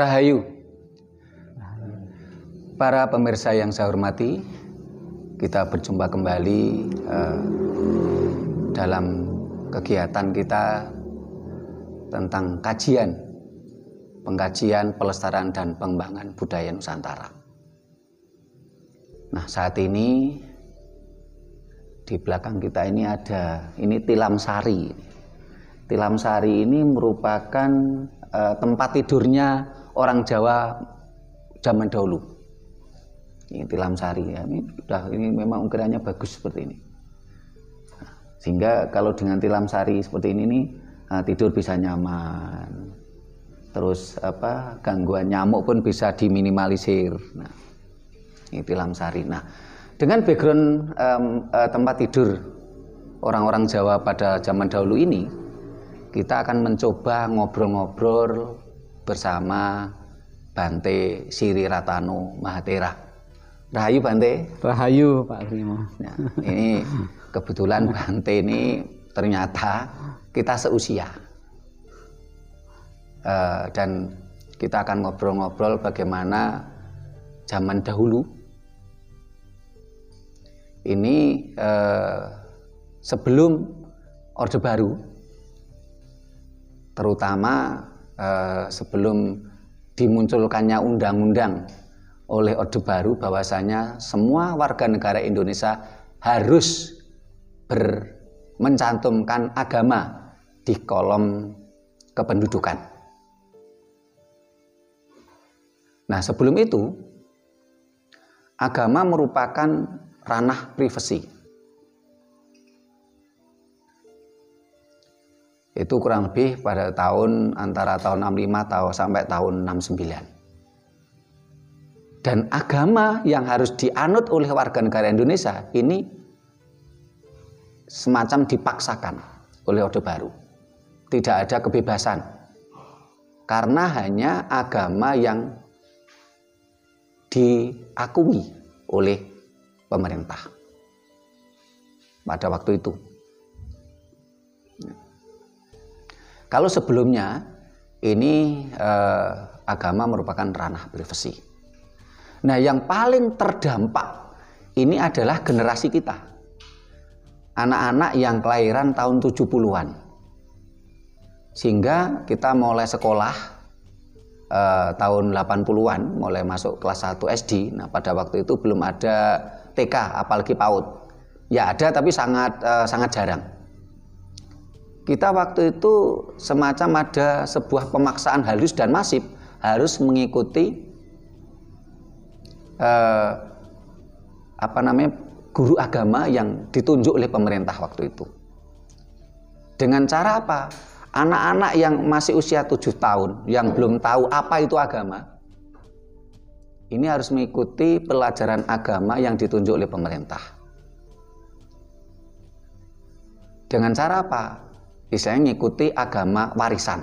Rahayu. Para pemirsa yang saya hormati, kita berjumpa kembali uh, dalam kegiatan kita tentang kajian, pengkajian, pelestarian dan pengembangan budaya Nusantara. Nah, saat ini di belakang kita ini ada ini tilam sari. Tilam sari ini merupakan uh, tempat tidurnya orang Jawa zaman dahulu. Ini tilam sari ya. Ini sudah ini memang ukirannya bagus seperti ini. Sehingga kalau dengan tilam sari seperti ini nih ah, tidur bisa nyaman. Terus apa gangguan nyamuk pun bisa diminimalisir. Nah, ini tilam sari. Nah, dengan background um, uh, tempat tidur orang-orang Jawa pada zaman dahulu ini, kita akan mencoba ngobrol-ngobrol bersama Bante Siri Ratano Mahatera. Rahayu Bante? Rahayu Pak Primo. Nah, ya, ini kebetulan Bante ini ternyata kita seusia. Uh, dan kita akan ngobrol-ngobrol bagaimana zaman dahulu ini eh, sebelum Orde Baru, terutama Eh, sebelum dimunculkannya undang-undang oleh Orde Baru bahwasanya semua warga negara Indonesia harus ber, mencantumkan agama di kolom kependudukan. Nah, sebelum itu agama merupakan ranah privasi itu kurang lebih pada tahun antara tahun 65 atau sampai tahun 69. Dan agama yang harus dianut oleh warga negara Indonesia ini semacam dipaksakan oleh Orde Baru. Tidak ada kebebasan. Karena hanya agama yang diakui oleh pemerintah pada waktu itu Kalau sebelumnya ini eh, agama merupakan ranah privasi. Nah, yang paling terdampak ini adalah generasi kita. Anak-anak yang kelahiran tahun 70-an. Sehingga kita mulai sekolah eh, tahun 80-an, mulai masuk kelas 1 SD. Nah, pada waktu itu belum ada TK, apalagi PAUD. Ya ada tapi sangat eh, sangat jarang kita waktu itu semacam ada sebuah pemaksaan halus dan masif harus mengikuti eh, apa namanya guru agama yang ditunjuk oleh pemerintah waktu itu. Dengan cara apa? Anak-anak yang masih usia tujuh tahun, yang belum tahu apa itu agama, ini harus mengikuti pelajaran agama yang ditunjuk oleh pemerintah. Dengan cara apa? istilahnya ngikuti agama warisan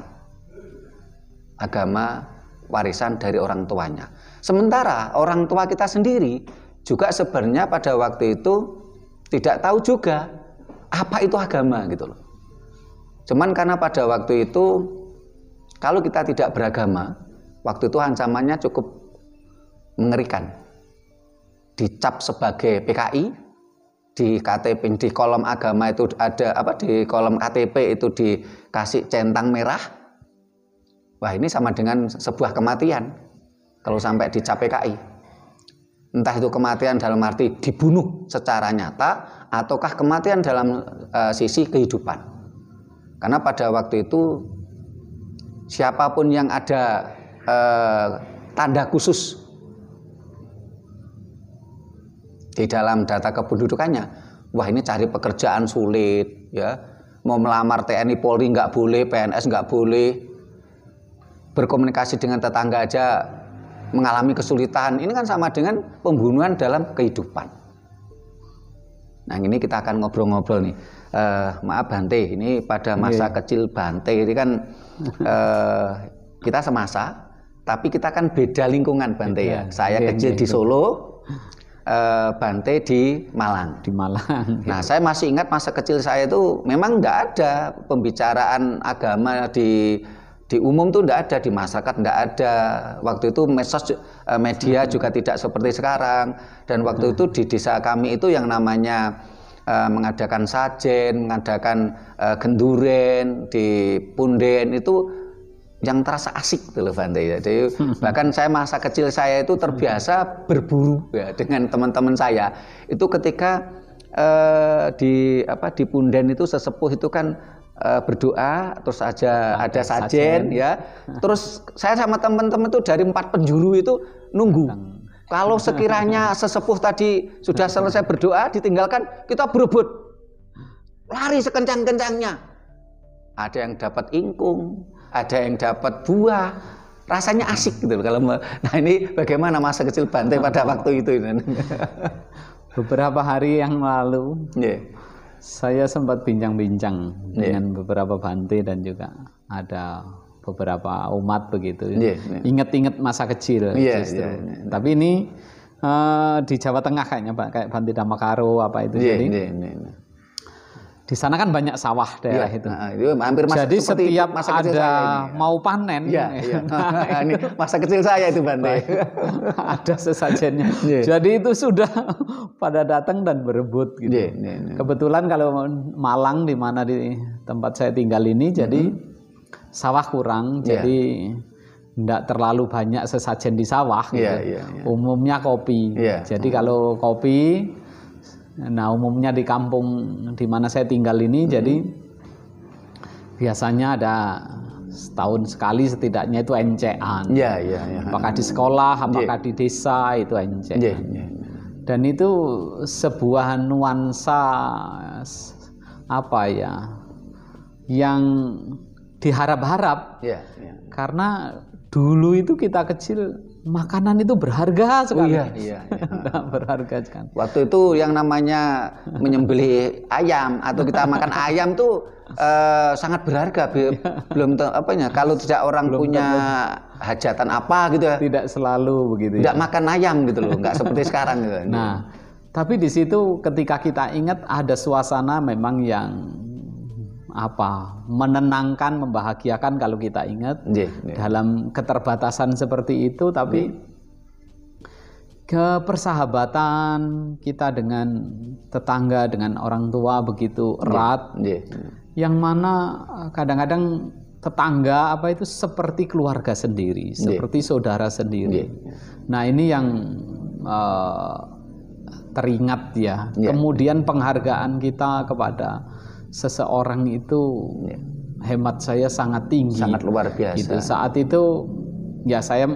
agama warisan dari orang tuanya sementara orang tua kita sendiri juga sebenarnya pada waktu itu tidak tahu juga apa itu agama gitu loh cuman karena pada waktu itu kalau kita tidak beragama waktu itu ancamannya cukup mengerikan dicap sebagai PKI di KTP di kolom agama itu ada apa di kolom KTP itu dikasih centang merah wah ini sama dengan sebuah kematian kalau sampai di CPKI entah itu kematian dalam arti dibunuh secara nyata ataukah kematian dalam e, sisi kehidupan karena pada waktu itu siapapun yang ada e, tanda khusus di dalam data kependudukannya. Wah ini cari pekerjaan sulit, ya. Mau melamar TNI Polri nggak boleh, PNS nggak boleh. Berkomunikasi dengan tetangga aja mengalami kesulitan. Ini kan sama dengan pembunuhan dalam kehidupan. Nah ini kita akan ngobrol-ngobrol nih. Uh, maaf Bante, ini pada iya, masa yeah. kecil Bante ini kan uh, kita semasa, tapi kita kan beda lingkungan Bante ya. beda. ya. Saya iya, kecil iya, di Solo, Eh, Bante di Malang. Di Malang. Gitu. Nah, iya. saya masih ingat masa kecil saya itu memang tidak ada pembicaraan agama di di umum tuh tidak ada di masyarakat tidak ada waktu itu mesos eh, media hmm. juga tidak seperti sekarang dan waktu hmm. itu di desa kami itu yang namanya uh, mengadakan sajen mengadakan uh, genduren di punden itu yang terasa asik tuh gitu loh ya. Jadi hmm. bahkan saya masa kecil saya itu terbiasa hmm. berburu ya dengan teman-teman saya. Itu ketika eh, di apa di punden itu sesepuh itu kan eh, berdoa terus aja ada sajen, sajen ya. Terus saya sama teman-teman itu dari empat penjuru itu nunggu. Kalau sekiranya sesepuh tadi sudah selesai berdoa ditinggalkan kita berebut lari sekencang-kencangnya. Ada yang dapat ingkung, ada yang dapat buah, rasanya hmm. asik gitu kalau nah ini bagaimana masa kecil Bante pada waktu itu beberapa hari yang lalu yeah. saya sempat bincang-bincang yeah. dengan beberapa Bante dan juga ada beberapa umat begitu yeah, yeah. inget-inget masa kecil yeah, yeah, yeah, yeah. tapi ini uh, di Jawa Tengah kayaknya Pak kayak Bante Damakaro apa itu yeah, jadi yeah, yeah, yeah di sana kan banyak sawah iya, daerah ya, itu. Nah, itu hampir masa Jadi setiap masa ada ini. Ya. mau panen, ya, ya. Nah, ini masa kecil saya itu Bante. ada sesajennya. Yeah. Jadi itu sudah pada datang dan berebut gitu. Yeah, yeah, yeah. Kebetulan kalau Malang di mana di tempat saya tinggal ini, mm -hmm. jadi sawah kurang, yeah. jadi tidak terlalu banyak sesajen di sawah. Iya, gitu. Yeah, yeah, yeah. Umumnya kopi. Yeah. Jadi hmm. kalau kopi Nah umumnya di kampung di mana saya tinggal ini hmm. jadi biasanya ada setahun sekali setidaknya itu NCA. Ya, ya, ya. Apakah di sekolah, iya. apakah yeah. di desa itu NCA. Iya, yeah, yeah. Dan itu sebuah nuansa apa ya yang diharap-harap. Yeah, yeah. Karena dulu itu kita kecil makanan itu berharga sekali. Oh, iya, iya, iya. berharga sekali. Waktu itu yang namanya menyembelih ayam atau kita makan ayam tuh eh, sangat berharga. Iya. Belum apa ya? Kalau tidak orang Belum punya tentu. hajatan apa gitu ya. Tidak selalu begitu. Tidak ya. makan ayam gitu loh, nggak seperti sekarang gitu. Nah, tapi di situ ketika kita ingat ada suasana memang yang apa menenangkan membahagiakan kalau kita ingat yeah, yeah. dalam keterbatasan seperti itu tapi yeah. kepersahabatan kita dengan tetangga dengan orang tua begitu erat yeah, yeah. yang mana eh, kadang-kadang tetangga apa itu seperti keluarga sendiri yeah. seperti saudara sendiri yeah. nah ini yang uh, teringat ya yeah. kemudian penghargaan kita kepada seseorang itu yeah. hemat saya sangat tinggi. Sangat luar biasa. Gitu. Saat itu ya saya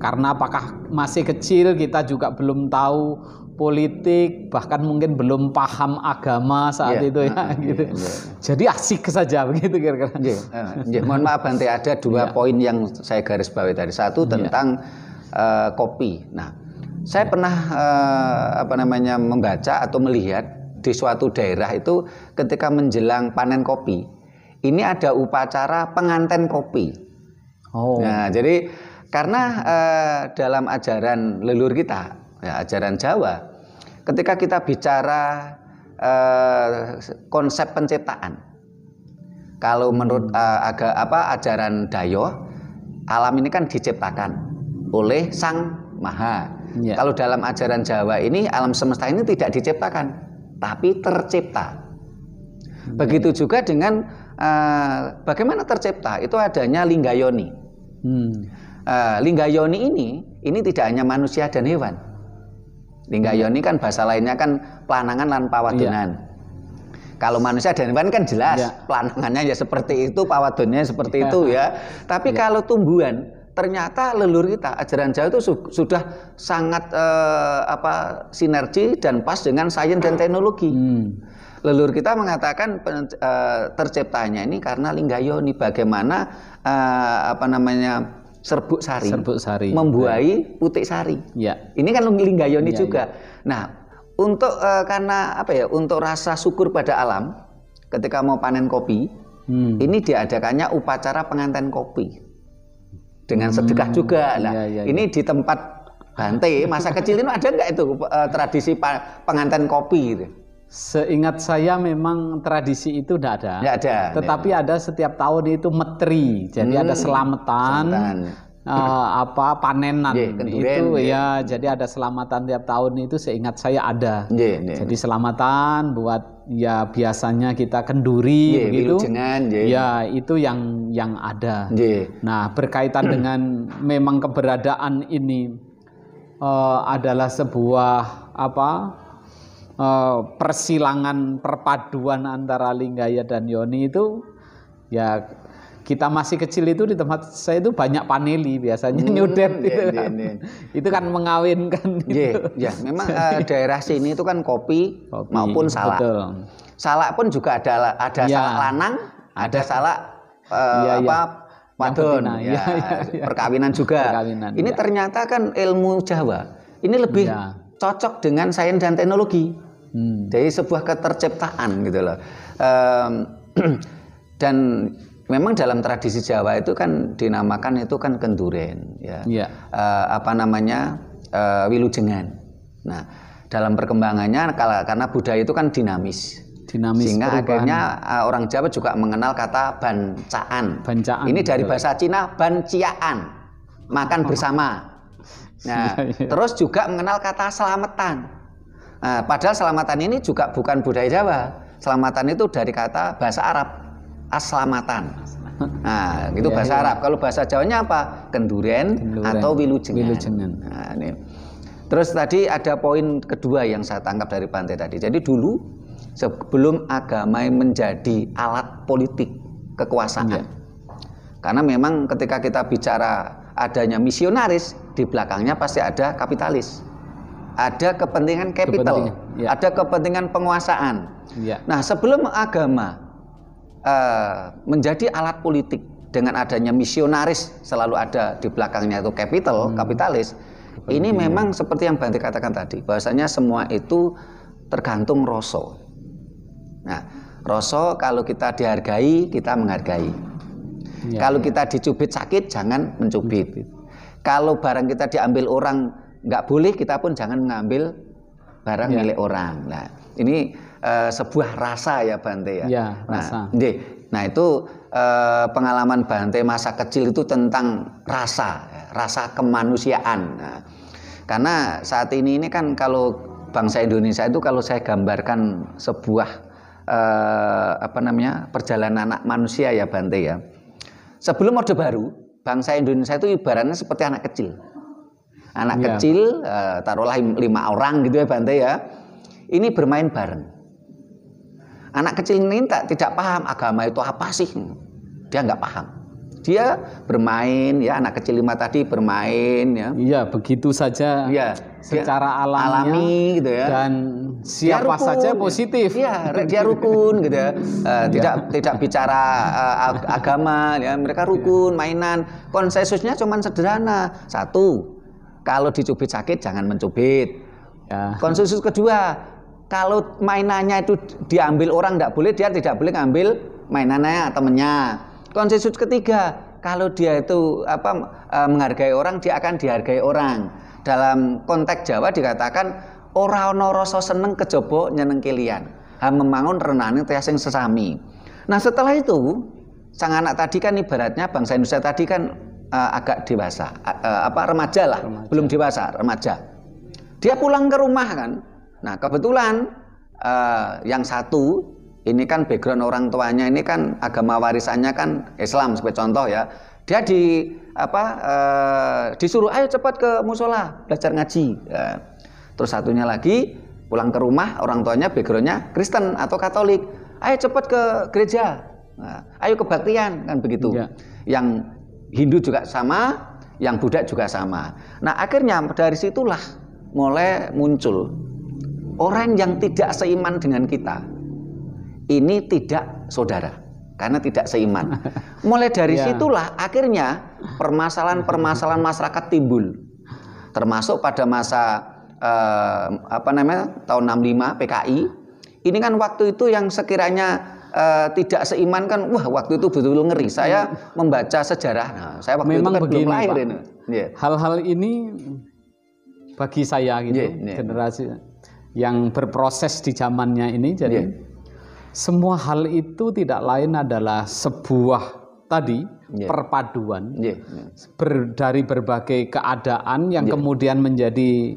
karena apakah masih kecil kita juga belum tahu politik bahkan mungkin belum paham agama saat yeah. itu ya uh, gitu. Yeah, ya. Jadi asik saja begitu kira-kira. Yeah. Ya, yeah. Mohon maaf nanti ada dua yeah. poin yang saya garis bawahi tadi. Satu iya. tentang uh, kopi. Nah, saya pernah uh, apa namanya membaca atau melihat di suatu daerah itu ketika menjelang panen kopi, ini ada upacara penganten kopi. Oh. Nah, jadi karena eh, dalam ajaran leluhur kita, ya, ajaran Jawa, ketika kita bicara eh, konsep penciptaan, kalau menurut hmm. eh, agak apa ajaran Dayo, alam ini kan diciptakan oleh Sang Maha. Ya. Kalau dalam ajaran Jawa ini alam semesta ini tidak diciptakan tapi tercipta. Begitu juga dengan uh, bagaimana tercipta itu adanya linggayoni. Hmm. Uh, linggayoni ini ini tidak hanya manusia dan hewan. Linggayoni kan bahasa lainnya kan pelanangan dan pawatunan. Yeah. Kalau manusia dan hewan kan jelas yeah. pelanangannya ya seperti itu, pawadunnya seperti yeah. itu iya. ya. Tapi yeah. kalau tumbuhan ternyata leluhur kita ajaran Jawa itu su sudah sangat eh, apa sinergi dan pas dengan sains dan teknologi. Hmm. Leluhur kita mengatakan eh, terciptanya ini karena linggayo ini bagaimana eh, apa namanya serbuk sari, serbuk sari. ya. putik sari. Ya. Ini kan ini ya, ya, juga. Ya. Nah, untuk eh, karena apa ya? Untuk rasa syukur pada alam ketika mau panen kopi, hmm. ini diadakannya upacara pengantin kopi dengan hmm. sedekah juga. Nah, ya, ya, ya. ini iya. di tempat Bante masa kecil itu ada nggak itu uh, tradisi pengantin kopi gitu? Seingat saya memang tradisi itu tidak ada. Tidak ada. Tetapi ya. ada setiap tahun itu metri. Jadi hmm, ada selamatan. selamatan. Uh, apa panenan yeah, itu yeah. ya jadi ada selamatan tiap tahun itu seingat saya ada yeah, yeah. jadi selamatan buat ya biasanya kita kenduri yeah, begitu. Jengan, yeah. Ya itu yang yang ada. Yeah. Nah berkaitan dengan memang keberadaan ini uh, adalah sebuah apa uh, persilangan perpaduan antara Linggaya dan Yoni itu ya kita masih kecil itu di tempat saya itu banyak paneli biasanya hmm, nyudet yeah, yeah, kan. Iya. Yeah, itu kan mengawinkan yeah, itu. yeah. Iya. memang uh, daerah sini itu kan kopi, kopi maupun salak betul. salak pun juga ada ada yeah. salak lanang ada salak uh, eh, yeah, iya. apa yeah. Wadon, ya, ya, ya, perkawinan juga. Perkawinan, ini ya. ternyata kan ilmu Jawa. Ini lebih ya. cocok dengan sains dan teknologi. Hmm. Jadi sebuah keterciptaan gitu loh. Um, dan memang dalam tradisi Jawa itu kan dinamakan itu kan kenduren ya. Yeah. Iya. Uh, apa namanya? Uh, wilujengan. Nah, dalam perkembangannya karena budaya itu kan dinamis. Dinamis sehingga perubahan. akhirnya uh, orang Jawa juga mengenal kata bancaan. Bancaan. Ini dari bahasa Cina banciaan. Makan oh. bersama. Nah, iya, iya. terus juga mengenal kata selamatan. Nah, padahal selamatan ini juga bukan budaya Jawa. Selamatan itu dari kata bahasa Arab aslamatan, Nah, itu iya, bahasa ya. Arab. Kalau bahasa Jawanya apa? Kenduren, Kenduren. atau wilujengan. wilujengan. Nah, ini. Terus tadi ada poin kedua yang saya tangkap dari Pantai tadi. Jadi dulu sebelum agama menjadi alat politik kekuasaan. Ya. Karena memang ketika kita bicara adanya misionaris, di belakangnya pasti ada kapitalis. Ada kepentingan kapital, ya. ada kepentingan penguasaan. Ya. Nah, sebelum agama Eh, menjadi alat politik dengan adanya misionaris selalu ada di belakangnya itu capital, hmm. kapitalis. ini memang seperti yang Banti katakan tadi, bahwasanya semua itu tergantung rasa. Nah, rasa kalau kita dihargai, kita menghargai. Ya, kalau ya. kita dicubit sakit, jangan mencubit. hmm. Kalau barang kita diambil orang nggak boleh, kita pun jangan mengambil barang ya. milik orang. Nah, ini Eh, sebuah rasa ya Bante ya. ya nah, rasa. Deh, nah itu uh, pengalaman Bante masa kecil itu tentang rasa, rasa kemanusiaan. Nah, karena saat ini ini kan kalau bangsa Indonesia itu kalau saya gambarkan sebuah uh, apa namanya perjalanan anak manusia ya Bante ya. Sebelum Orde Baru, bangsa Indonesia itu ibaratnya seperti anak kecil anak ya. kecil taruhlah lima orang gitu ya Bante ya ini bermain bareng Anak kecil ini tak, tidak paham agama itu apa sih. Dia nggak paham. Dia bermain ya anak kecil lima tadi bermain ya. Iya begitu saja. Iya. Secara alaminya, alami gitu ya. Dan siapa rukun, saja positif. Iya dia rukun gitu ya. Uh, tidak tidak bicara uh, agama ya. Mereka iya. rukun mainan. Konsensusnya cuma sederhana satu. Kalau dicubit sakit jangan mencubit. Ya. Konsensus kedua kalau mainannya itu diambil orang tidak boleh, dia tidak boleh ngambil mainannya temennya. Konsensus ketiga, kalau dia itu apa e, menghargai orang, dia akan dihargai orang. Dalam konteks Jawa dikatakan ora ono rasa seneng kejaba nyeneng kalian. Ha memangun renane teh sing sesami. Nah, setelah itu sang anak tadi kan ibaratnya bangsa Indonesia tadi kan uh, agak dewasa, uh, apa remaja lah, remaja. belum dewasa, remaja. Dia pulang ke rumah kan, Nah kebetulan uh, yang satu ini kan background orang tuanya ini kan agama warisannya kan Islam sebagai contoh ya. Dia di apa uh, disuruh ayo cepat ke musola belajar ngaji. Ya. Terus satunya lagi pulang ke rumah orang tuanya backgroundnya Kristen atau Katolik. Ayo cepat ke gereja. Nah, ayo kebaktian kan begitu. Ya. Yang Hindu juga sama, yang Buddha juga sama. Nah akhirnya dari situlah mulai muncul Orang yang tidak seiman dengan kita ini tidak saudara karena tidak seiman. Mulai dari ya. situlah akhirnya permasalahan-permasalahan masyarakat timbul. Termasuk pada masa eh, apa namanya? tahun 65 PKI. Ini kan waktu itu yang sekiranya eh, tidak seiman kan wah waktu itu betul-betul ngeri. Saya hmm. membaca sejarah. Nah, saya waktu Memang itu kan begini, belum lahir Hal-hal ini. Yeah. Hal-hal ini bagi saya gitu yeah, yeah. generasi yang berproses di zamannya ini. Jadi yeah. semua hal itu tidak lain adalah sebuah tadi yeah. perpaduan yeah. Yeah. Ber, dari berbagai keadaan yang yeah. kemudian menjadi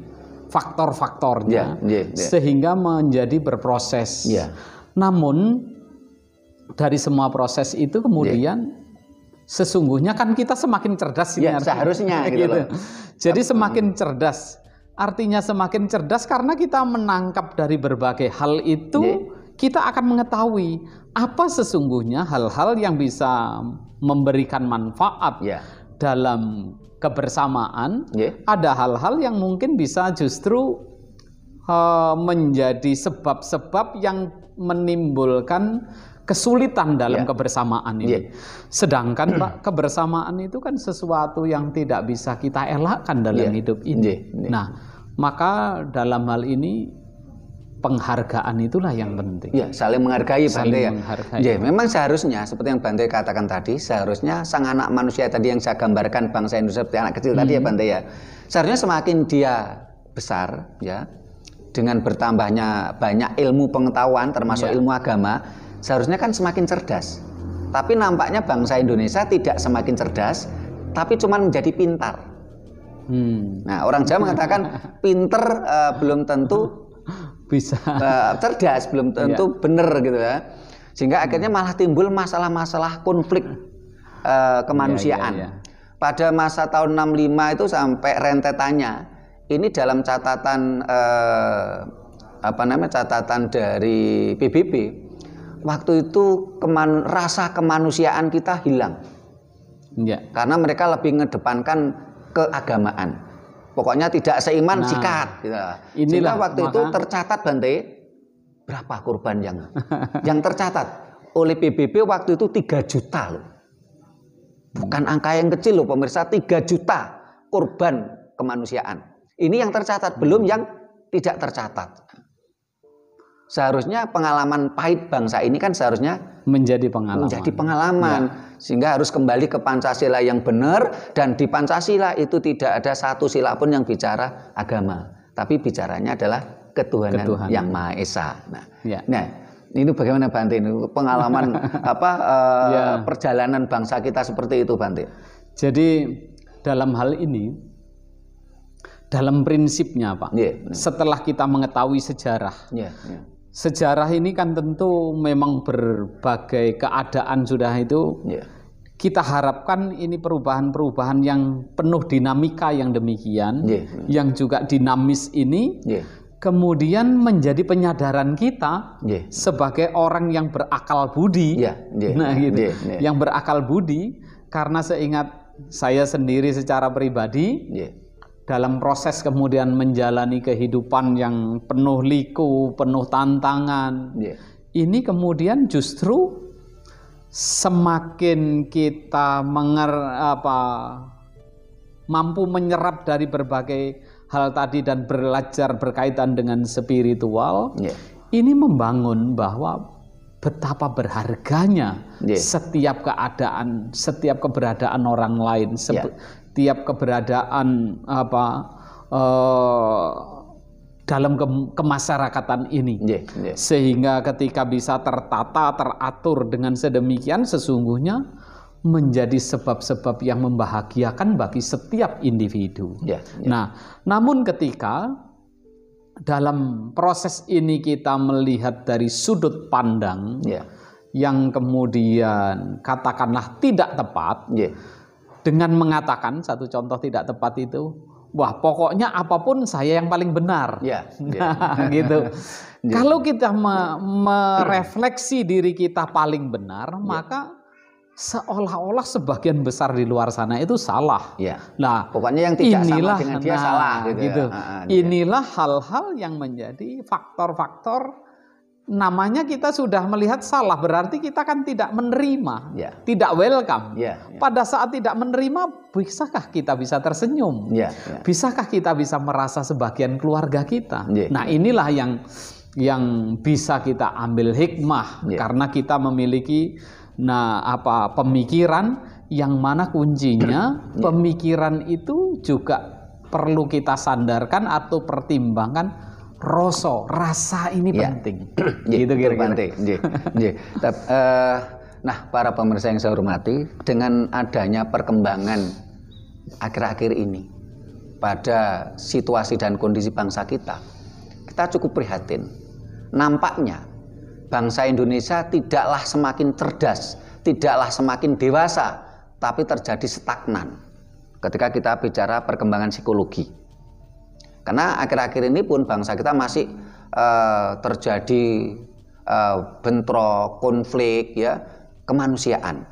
faktor-faktornya yeah. Yeah. Yeah. sehingga menjadi berproses. Yeah. Namun dari semua proses itu kemudian yeah sesungguhnya kan kita semakin cerdas ya, seharusnya gitu. Jadi iya. semakin cerdas Artinya semakin cerdas karena kita menangkap dari berbagai hal itu, iya. kita akan mengetahui apa sesungguhnya hal-hal yang bisa memberikan manfaat yeah. dalam kebersamaan. Yeah. Ada hal-hal yang mungkin bisa justru uh, menjadi sebab-sebab yang menimbulkan kesulitan dalam yeah. kebersamaan ini. Yeah. Sedangkan Pak kebersamaan itu kan sesuatu yang tidak bisa kita elakkan dalam yeah. hidup ini. Yeah. Yeah. Nah, maka dalam hal ini penghargaan itulah yang penting. Ya, saling menghargai saling Bante ya. Ya, memang seharusnya seperti yang Bante katakan tadi, seharusnya sang anak manusia tadi yang saya gambarkan bangsa Indonesia seperti anak kecil hmm. tadi ya hmm. Bante ya. Seharusnya semakin dia besar ya, dengan bertambahnya banyak ilmu pengetahuan termasuk ya. ilmu agama seharusnya kan semakin cerdas. Tapi nampaknya bangsa Indonesia tidak semakin cerdas, tapi cuma menjadi pintar. Hmm. Nah, orang Jawa mengatakan pintar uh, eh, belum tentu bisa uh, cerdas, belum tentu yeah. benar gitu ya. Sehingga akhirnya malah timbul masalah-masalah konflik uh, kemanusiaan. Yeah, yeah, iya. Pada masa tahun 65 itu sampai rentetannya ini dalam catatan eh, apa namanya catatan dari PBB waktu itu keman, rasa kemanusiaan kita hilang. Ya. Karena mereka lebih mengedepankan keagamaan. Pokoknya tidak seiman nah, sikat. Gitu. Inilah waktu maka... itu tercatat Bante berapa korban yang yang tercatat oleh PBB waktu itu 3 juta loh. Bukan angka yang kecil loh pemirsa, 3 juta korban kemanusiaan. Ini yang tercatat, belum yang tidak tercatat seharusnya pengalaman pahit bangsa ini kan seharusnya menjadi pengalaman. Menjadi pengalaman. Ya. Sehingga harus kembali ke Pancasila yang benar dan di Pancasila itu tidak ada satu sila pun yang bicara agama, tapi bicaranya adalah ketuhanan, ketuhanan. yang Maha Esa. Nah, ya. nah ini bagaimana Bante ini pengalaman apa uh, ya. perjalanan bangsa kita seperti itu Bante. Jadi dalam hal ini dalam prinsipnya Pak. Yeah, iya, yeah. Setelah kita mengetahui sejarah. Yeah, yeah sejarah ini kan tentu memang berbagai keadaan sudah itu. Yeah. Kita harapkan ini perubahan-perubahan yang penuh dinamika yang demikian, yeah. Ya. yang juga dinamis ini. Yeah kemudian menjadi penyadaran kita yeah. sebagai orang yang berakal budi. Yeah, yeah, nah ya, gitu. Yeah, yeah. Yang berakal budi karena seingat saya sendiri secara pribadi yeah dalam proses kemudian menjalani kehidupan yang penuh liku, penuh tantangan. Yeah. Ini kemudian justru semakin kita menger apa mampu menyerap dari berbagai hal tadi dan belajar berkaitan dengan spiritual. Yeah. Ini membangun bahwa betapa berharganya yeah. setiap keadaan, setiap keberadaan orang lain, yeah tiap keberadaan apa uh, dalam ke kemasyarakatan ini yeah, yeah. sehingga ketika bisa tertata teratur dengan sedemikian sesungguhnya menjadi sebab-sebab yang membahagiakan bagi setiap individu. Yeah, yeah. Nah, namun ketika dalam proses ini kita melihat dari sudut pandang yeah. yang kemudian katakanlah tidak tepat, yeah dengan mengatakan satu contoh tidak tepat itu, wah pokoknya apapun saya yang paling benar. Ya, yeah, yeah. gitu. yeah. Kalau kita me merefleksi diri kita paling benar, iya. maka seolah-olah sebagian besar di luar sana itu salah. Ya. Nah, pokoknya yang tidak inilah, sama dengan dia nah, salah gitu. Ya. Gitu. Ah, ah, gitu. Ya. Inilah hal-hal yang menjadi faktor-faktor namanya kita sudah melihat salah berarti kita kan tidak menerima, yeah. tidak welcome. Yeah, yeah. Pada saat tidak menerima, bisakah kita bisa tersenyum? Yeah, yeah. Bisakah kita bisa merasa sebagian keluarga kita? Yeah. Nah, inilah yang yang bisa kita ambil hikmah yeah. karena kita memiliki nah apa pemikiran yang mana kuncinya ya. pemikiran itu juga perlu kita sandarkan atau pertimbangkan rasa, rasa ini ya. penting. gitu kira-kira. Penting. uh, nah, para pemirsa yang saya hormati, dengan adanya perkembangan akhir-akhir ini pada situasi dan kondisi bangsa kita, kita cukup prihatin. Nampaknya bangsa Indonesia tidaklah semakin cerdas, tidaklah semakin dewasa, tapi terjadi stagnan. Ketika kita bicara perkembangan psikologi, karena akhir-akhir ini pun bangsa kita masih uh, terjadi uh, bentrok, konflik, ya kemanusiaan.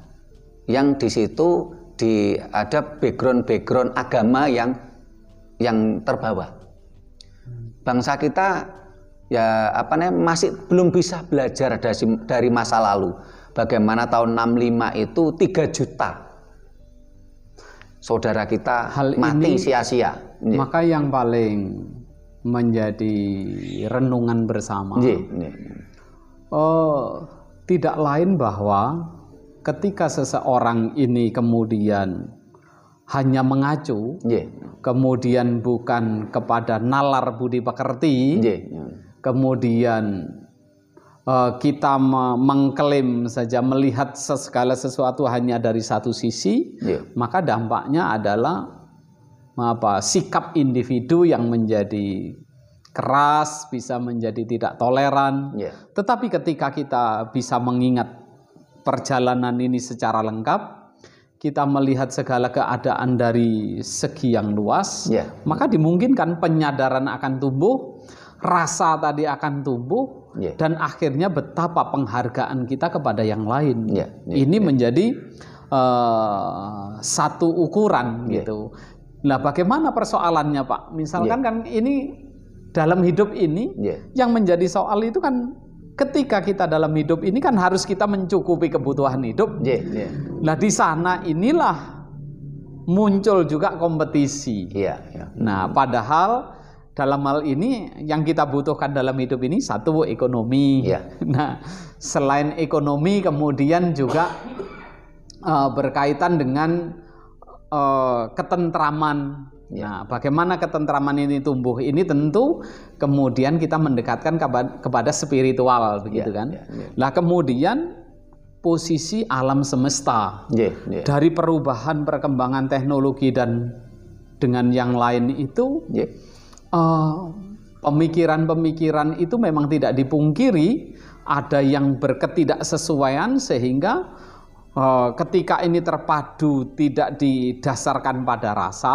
Yang di situ di ada background-background agama yang yang terbawa. Bangsa kita ya apa namanya masih belum bisa belajar dari, dari masa lalu. Bagaimana tahun 65 itu 3 juta saudara kita Hal mati sia-sia yeah. maka yang paling menjadi renungan bersama yeah. Yeah. Uh, tidak lain bahwa ketika seseorang ini kemudian hanya mengacu, yeah. kemudian bukan kepada nalar budi pekerti, yeah. kemudian eh, kita mengklaim saja melihat segala sesuatu hanya dari satu sisi, yeah. maka dampaknya adalah apa sikap individu yang menjadi keras bisa menjadi tidak toleran yeah. tetapi ketika kita bisa mengingat perjalanan ini secara lengkap kita melihat segala keadaan dari segi yang luas yeah. maka dimungkinkan penyadaran akan tumbuh rasa tadi akan tumbuh yeah. dan akhirnya betapa penghargaan kita kepada yang lain yeah. Yeah. ini yeah. menjadi uh, satu ukuran yeah. gitu Nah, bagaimana persoalannya, Pak? Misalkan yeah. kan ini dalam hidup ini yeah. yang menjadi soal itu kan ketika kita dalam hidup ini kan harus kita mencukupi kebutuhan hidup. Yeah. Yeah. Nah, di sana inilah muncul juga kompetisi. Yeah. Yeah. Nah, padahal dalam hal ini yang kita butuhkan dalam hidup ini satu ekonomi. Yeah. Nah, selain ekonomi kemudian juga uh, berkaitan dengan uh, ketentraman. Ya. bagaimana ketentraman ini tumbuh? Ini tentu kemudian kita mendekatkan kepada spiritual, iya, begitu ya, kan? Ya, ya. Nah, kemudian posisi alam semesta ya, ya. dari perubahan perkembangan teknologi dan dengan yang lain itu pemikiran-pemikiran iya. eh, pemikiran-pemikiran itu memang tidak dipungkiri ada yang berketidaksesuaian sehingga Eh, ketika ini terpadu tidak didasarkan pada rasa,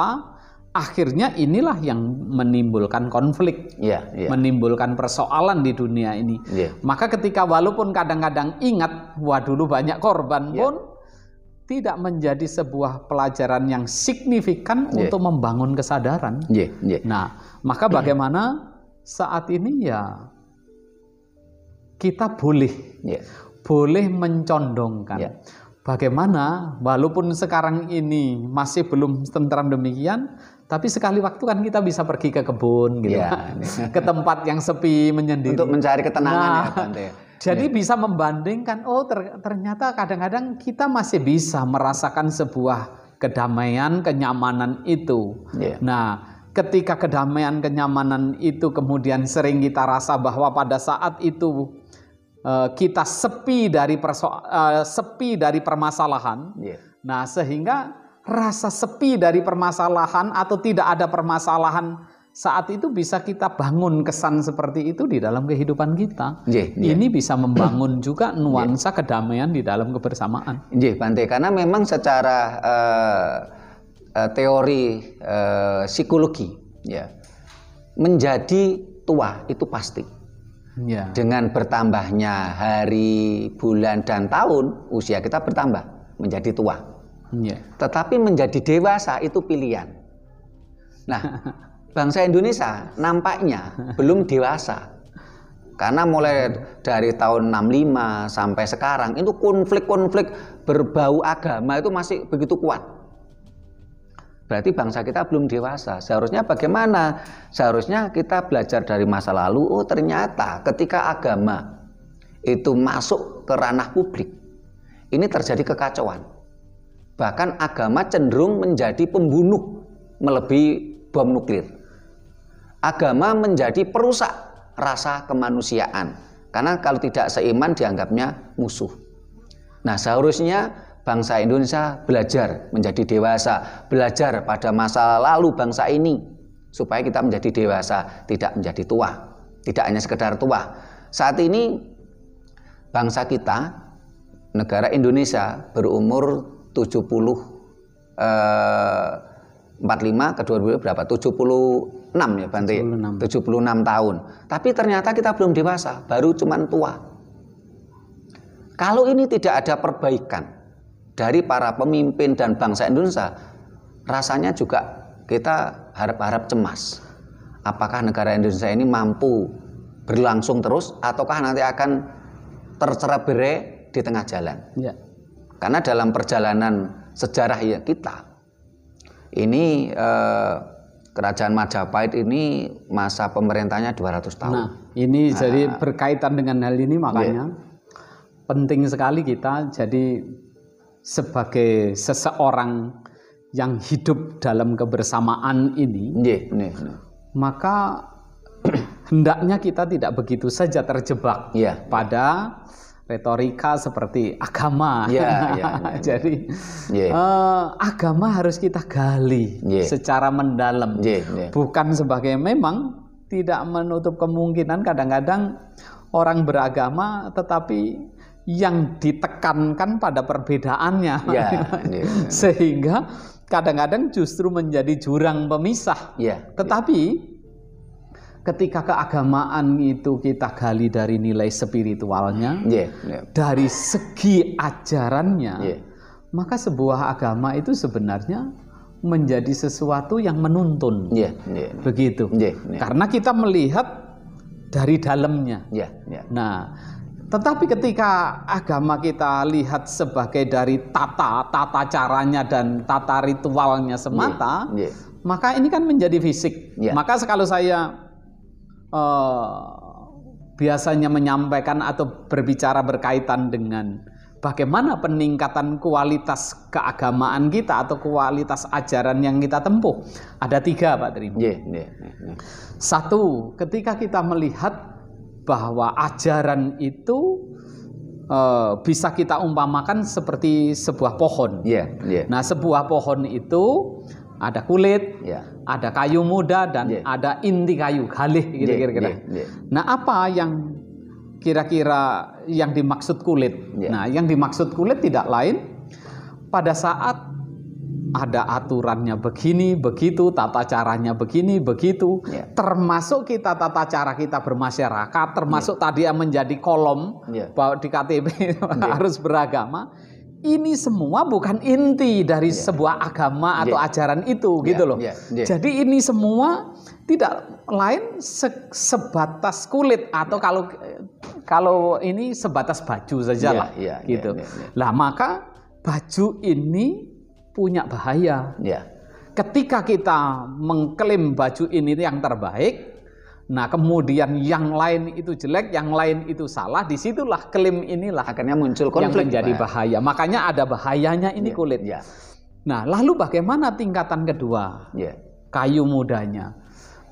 akhirnya inilah yang menimbulkan konflik, yeah, yeah. menimbulkan persoalan di dunia ini. Yeah. Maka ketika walaupun kadang-kadang ingat, wah dulu banyak korban yeah. pun tidak menjadi sebuah pelajaran yang signifikan yeah. untuk membangun kesadaran. Yeah, yeah. Nah, maka bagaimana saat ini ya kita boleh yeah. boleh mencondongkan. Yeah Bagaimana walaupun sekarang ini masih belum tentram demikian, tapi sekali waktu kan kita bisa pergi ke kebun gitu. Ya. ke tempat yang sepi menyendiri untuk mencari ketenangan ya, nah, ya Tante. Jadi ya. bisa membandingkan oh ternyata kadang-kadang kita masih bisa merasakan sebuah kedamaian, kenyamanan itu. Ya. Nah, ketika kedamaian, kenyamanan itu kemudian sering kita rasa bahwa pada saat itu Eh, kita sepi dari perso uh, sepi dari permasalahan. Yeah. Nah, sehingga rasa sepi dari permasalahan atau tidak ada permasalahan saat itu bisa kita bangun kesan seperti itu di dalam kehidupan kita. Yeah, yeah. Ini bisa membangun juga nuansa yeah. kedamaian di dalam kebersamaan. Yeah, Bante, karena memang secara uh, teori uh, psikologi ya menjadi tua itu pasti Ya. Dengan bertambahnya hari, bulan, dan tahun, usia kita bertambah menjadi tua. Ya. Tetapi menjadi dewasa itu pilihan. Nah, bangsa Indonesia nampaknya belum dewasa. Karena mulai dari tahun 65 sampai sekarang itu konflik-konflik berbau agama itu masih begitu kuat. Berarti bangsa kita belum dewasa. Seharusnya bagaimana? Seharusnya kita belajar dari masa lalu. Oh, ternyata ketika agama itu masuk ke ranah publik, ini terjadi kekacauan. Bahkan agama cenderung menjadi pembunuh melebihi bom nuklir. Agama menjadi perusak rasa kemanusiaan. Karena kalau tidak seiman dianggapnya musuh. Nah, seharusnya bangsa Indonesia belajar menjadi dewasa, belajar pada masa lalu bangsa ini supaya kita menjadi dewasa, tidak menjadi tua, tidak hanya sekedar tua. Saat ini bangsa kita negara Indonesia berumur 70 eh, 45 ke 20 berapa? 76 ya Bante. 76. 76 tahun. Tapi ternyata kita belum dewasa, baru cuman tua. Kalau ini tidak ada perbaikan, dari para pemimpin dan bangsa Indonesia rasanya juga kita harap-harap cemas. Apakah negara Indonesia ini mampu berlangsung terus ataukah nanti akan tercerabere di tengah jalan? Ya. Karena dalam perjalanan sejarah ya kita ini eh, kerajaan Majapahit ini masa pemerintahnya 200 tahun. Nah, ini nah, jadi berkaitan dengan hal ini makanya ya. penting sekali kita jadi sebagai seseorang yang hidup dalam kebersamaan ini, yeah, yeah, yeah. maka hendaknya kita tidak begitu saja terjebak yeah, pada retorika seperti agama. Yeah, yeah, yeah, Jadi yeah. Uh, eh, agama harus kita gali yeah. secara mendalam, yeah, yeah. bukan sebagai memang tidak menutup kemungkinan kadang-kadang orang beragama tetapi yang ditekankan pada perbedaannya. Yeah, iya, iya. yeah. Sehingga kadang-kadang justru menjadi jurang pemisah. Yeah, iya. Tetapi yeah. ketika keagamaan itu kita gali dari nilai spiritualnya, yeah, yeah. dari segi ajarannya, yeah. maka sebuah agama itu sebenarnya menjadi sesuatu yang menuntun. Yeah, yeah. Begitu. Yeah, yeah. Karena kita melihat dari dalamnya. Yeah, yeah. Nah, tetapi ketika agama kita lihat sebagai dari tata, tata caranya dan tata ritualnya semata, yeah, yeah. maka ini kan menjadi fisik. Yeah. Maka kalau saya uh, biasanya menyampaikan atau berbicara berkaitan dengan bagaimana peningkatan kualitas keagamaan kita atau kualitas ajaran yang kita tempuh, ada tiga Pak Tribu. Yeah, yeah, yeah. Iya. Satu, ketika kita melihat bahwa ajaran itu uh, bisa kita umpamakan seperti sebuah pohon. Yeah, yeah. Nah, sebuah pohon itu ada kulit, yeah. ada kayu muda dan yeah. ada inti kayu galih gitu iya, yeah, kira-kira. Yeah, yeah. Nah, apa yang kira-kira yang dimaksud kulit? Yeah. Nah, yang dimaksud kulit tidak lain pada saat ada aturannya begini, begitu, tata caranya begini, begitu. Yeah. Termasuk kita tata cara kita bermasyarakat, termasuk yeah. tadi yang menjadi kolom yeah. bahwa di KTP yeah. harus beragama. Ini semua bukan inti dari yeah. sebuah agama atau yeah. ajaran itu, yeah. gitu loh. Yeah. Yeah. Jadi ini semua tidak lain se sebatas kulit atau yeah. kalau kalau ini sebatas baju saja yeah. Ya, ya, ya, gitu. lah, yeah. gitu. Yeah. Yeah. Yeah. Nah maka baju ini punya bahaya. Ya. Ketika kita mengklaim baju ini yang terbaik, Nah, kemudian yang lain itu jelek, yang lain itu salah. Disitulah klaim inilah akhirnya muncul konflik yang menjadi bahaya. bahaya. Makanya ada bahayanya ini ya. kulit. Ya. Nah, lalu bagaimana tingkatan kedua? ya. Kayu mudanya.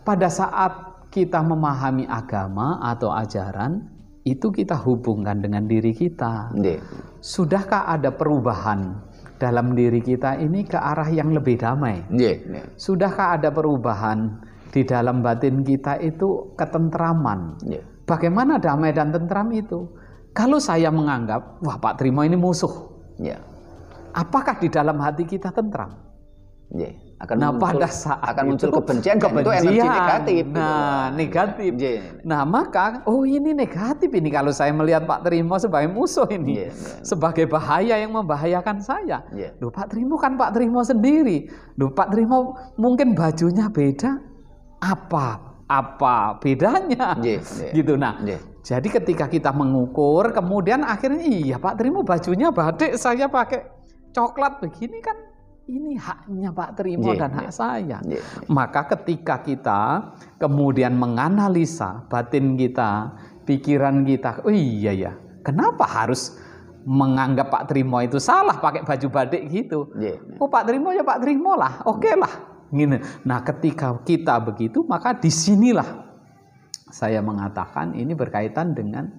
Pada saat kita memahami agama atau ajaran, itu kita hubungkan dengan diri kita. Yeah. Sudahkah ada perubahan dalam diri kita ini ke arah yang lebih damai. Yeah, yeah. Sudahkah ada perubahan di dalam batin kita itu ketentraman? Yeah. Bagaimana damai dan tentram itu? Kalau saya menganggap, wah Pak Trimo ini musuh. Yeah. Apakah di dalam hati kita tentram? Yeah akan nah muncul, pada saat akan muncul itu, kebencian, kebencian itu energi negatif nah gitu. negatif yeah, yeah. nah maka oh ini negatif ini kalau saya melihat Pak Trimo sebagai musuh ini yeah, yeah. sebagai bahaya yang membahayakan saya yeah. Loh, Pak Trimo kan Pak Trimo sendiri Loh, Pak Trimo mungkin bajunya beda apa apa bedanya yeah, yeah. gitu nah yeah. jadi ketika kita mengukur kemudian akhirnya iya Pak Trimo bajunya batik saya pakai coklat begini kan ini haknya Pak Trimo yeah, dan hak saya. Yeah, yeah. Maka ketika kita kemudian menganalisa batin kita, pikiran kita, oh iya ya, kenapa harus menganggap Pak Trimo itu salah pakai baju badik gitu? Yeah, yeah. Oh Pak Trimo ya Pak Trimo lah, oke okay lah. Gini. Nah ketika kita begitu, maka disinilah saya mengatakan ini berkaitan dengan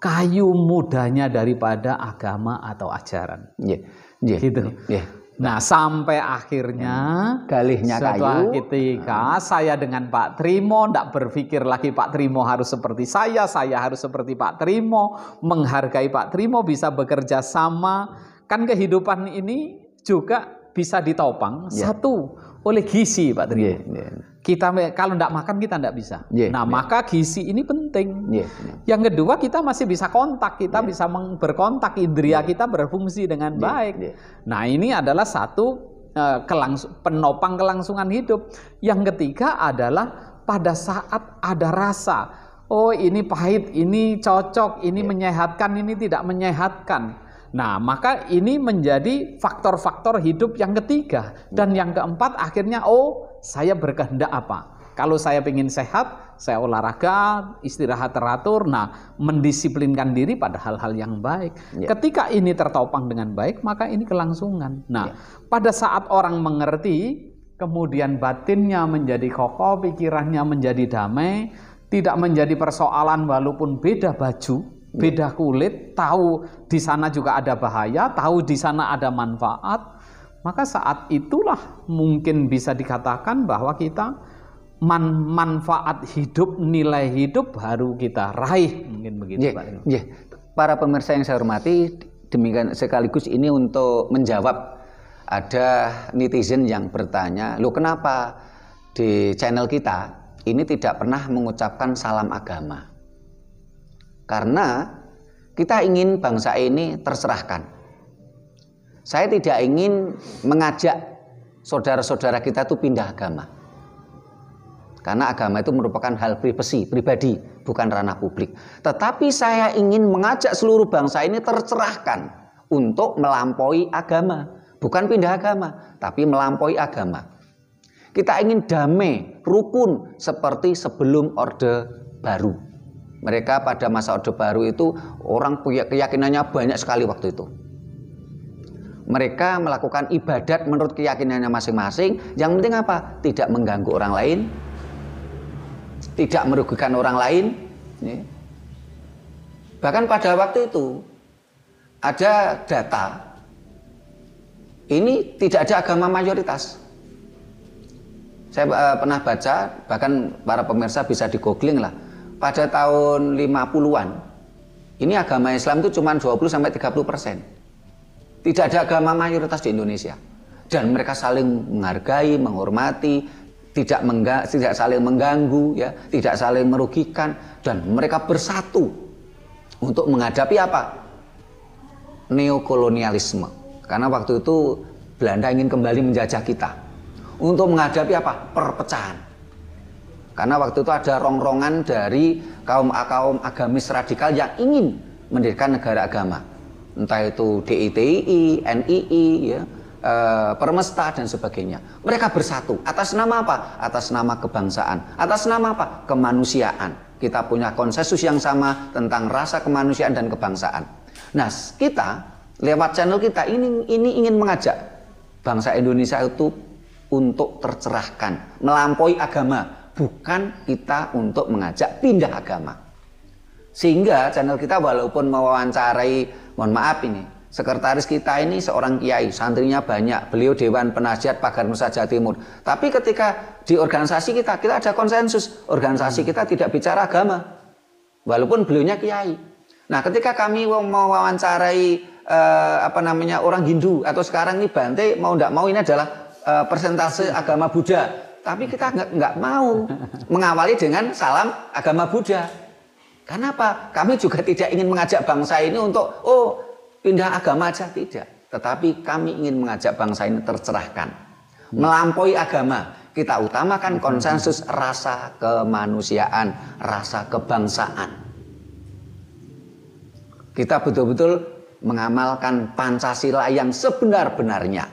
kayu mudanya daripada agama atau ajaran. Yeah, yeah, gitu. Yeah. Nah, nah, sampai akhirnya hmm. galihnya suatu kayu. ketika hmm. saya dengan Pak Trimo tidak berpikir lagi Pak Trimo harus seperti saya, saya harus seperti Pak Trimo, menghargai Pak Trimo bisa bekerja sama. Kan kehidupan ini juga bisa ditopang yeah. satu oleh gizi Pak Tri. Yeah, yeah. Kita kalau tidak makan kita tidak bisa. Yeah, nah yeah. maka gizi ini penting. Yeah, yeah. Yang kedua kita masih bisa kontak, kita yeah. bisa berkontak indria yeah. kita berfungsi dengan yeah, baik. Yeah. Nah ini adalah satu uh, eh, kelangs penopang kelangsungan hidup. Yang ketiga adalah pada saat ada rasa, oh ini pahit, ini cocok, ini yeah. menyehatkan, ini tidak menyehatkan Nah, maka ini menjadi faktor-faktor hidup yang ketiga dan yang keempat akhirnya oh, saya berkehendak apa? Kalau saya ingin sehat, saya olahraga, istirahat teratur. Nah, mendisiplinkan diri pada hal-hal yang baik. Yeah. Ketika ini tertopang dengan baik, maka ini kelangsungan. Nah, yeah. pada saat orang mengerti, kemudian batinnya menjadi kokoh, pikirannya menjadi damai, tidak menjadi persoalan walaupun beda baju Iya. beda kulit, tahu di sana juga ada bahaya, tahu di sana ada manfaat, maka saat itulah mungkin bisa dikatakan bahwa kita man manfaat hidup, nilai hidup baru kita raih, mungkin begitu yeah, Pak. Yeah. Para pemirsa yang saya hormati, demikian sekaligus ini untuk menjawab ada netizen yang bertanya, lo kenapa di channel kita ini tidak pernah mengucapkan salam agama?" Karena kita ingin bangsa ini terserahkan. Saya tidak ingin mengajak saudara-saudara kita itu pindah agama. Karena agama itu merupakan hal privasi, pribadi, bukan ranah publik. Tetapi saya ingin mengajak seluruh bangsa ini tercerahkan untuk melampaui agama, bukan pindah agama, tapi melampaui agama. Kita ingin damai, rukun seperti sebelum Orde Baru. Mereka pada masa Orde Baru itu orang punya keyakinannya banyak sekali waktu itu. Mereka melakukan ibadat menurut keyakinannya masing-masing. Yang penting apa? Tidak mengganggu orang lain, tidak merugikan orang lain. Bahkan pada waktu itu ada data. Ini tidak ada agama mayoritas. Saya eh, pernah baca, bahkan para pemirsa bisa di lah pada tahun 50-an ini agama Islam itu cuma 20 sampai 30 persen. Tidak ada agama mayoritas di Indonesia. Dan mereka saling menghargai, menghormati, tidak mengga, tidak saling mengganggu, ya, tidak saling merugikan, dan mereka bersatu untuk menghadapi apa? Neokolonialisme. Karena waktu itu Belanda ingin kembali menjajah kita. Untuk menghadapi apa? Perpecahan. Karena waktu itu ada rongrongan dari kaum-kaum agamis radikal yang ingin mendirikan negara agama. Entah itu DITI, NII, ya, e, Permesta dan sebagainya. Mereka bersatu atas nama apa? Atas nama kebangsaan. Atas nama apa? Kemanusiaan. Kita punya konsensus yang sama tentang rasa kemanusiaan dan kebangsaan. Nah, kita lewat channel kita ini ini ingin mengajak bangsa Indonesia itu untuk tercerahkan, melampaui agama, bukan kita untuk mengajak pindah agama. Sehingga channel kita walaupun mewawancarai, mohon maaf ini, sekretaris kita ini seorang kiai, santrinya banyak, beliau dewan penasihat Pagar Nusa Jawa Timur. Tapi ketika di organisasi kita, kita ada konsensus, organisasi kita tidak bicara agama. Walaupun beliaunya kiai. Nah, ketika kami mau mewawancarai eh, apa namanya orang Hindu atau sekarang ini Bante mau tidak mau ini adalah eh, persentase agama Buddha tapi kita nggak nggak mau mengawali dengan salam agama Buddha. Kenapa? Kami juga tidak ingin mengajak bangsa ini untuk oh pindah agama aja tidak. Tetapi kami ingin mengajak bangsa ini tercerahkan, hmm. melampaui agama. Kita utamakan konsensus rasa kemanusiaan, rasa kebangsaan. Kita betul-betul mengamalkan Pancasila yang sebenar-benarnya.